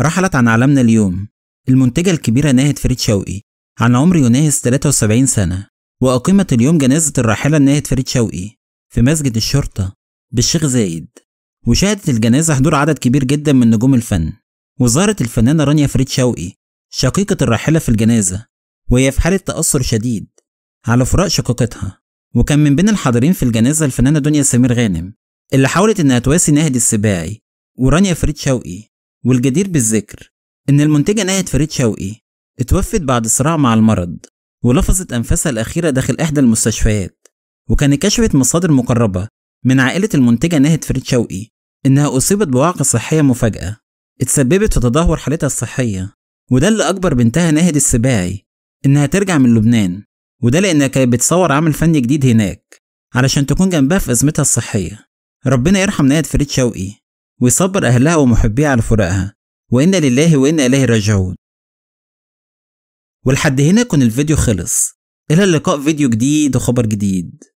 رحلت عن عالمنا اليوم المنتجة الكبيرة ناهد فريد شوقي عن عمر يناهز 73 سنة وأقيمت اليوم جنازة الراحلة ناهد فريد شوقي في مسجد الشرطة بالشيخ زايد وشهدت الجنازة حضور عدد كبير جدا من نجوم الفن وظهرت الفنانة رانيا فريد شوقي شقيقة الراحلة في الجنازة وهي في حالة تأثر شديد على فراق شقيقتها وكان من بين الحاضرين في الجنازة الفنانة دنيا سمير غانم اللي حاولت إنها تواسي ناهد السباعي ورانيا فريد شوقي والجدير بالذكر إن المنتجة ناهد فريد شوقي اتوفت بعد صراع مع المرض ولفظت أنفاسها الأخيرة داخل إحدى المستشفيات وكان كشفت مصادر مقربة من عائلة المنتجة ناهد فريد شوقي إنها أصيبت بوعكة صحية مفاجأة اتسببت في تدهور حالتها الصحية وده اللي أكبر بنتها ناهد السباعي إنها ترجع من لبنان وده لأنها كانت بتصور عمل فني جديد هناك علشان تكون جنبها في أزمتها الصحية ربنا يرحم نهاية فريد شوقي ويصبر أهلها ومحبيها على فراقها وإنا لله وإنا إليه راجعون ولحد هنا يكون الفيديو خلص إلى اللقاء فيديو جديد وخبر جديد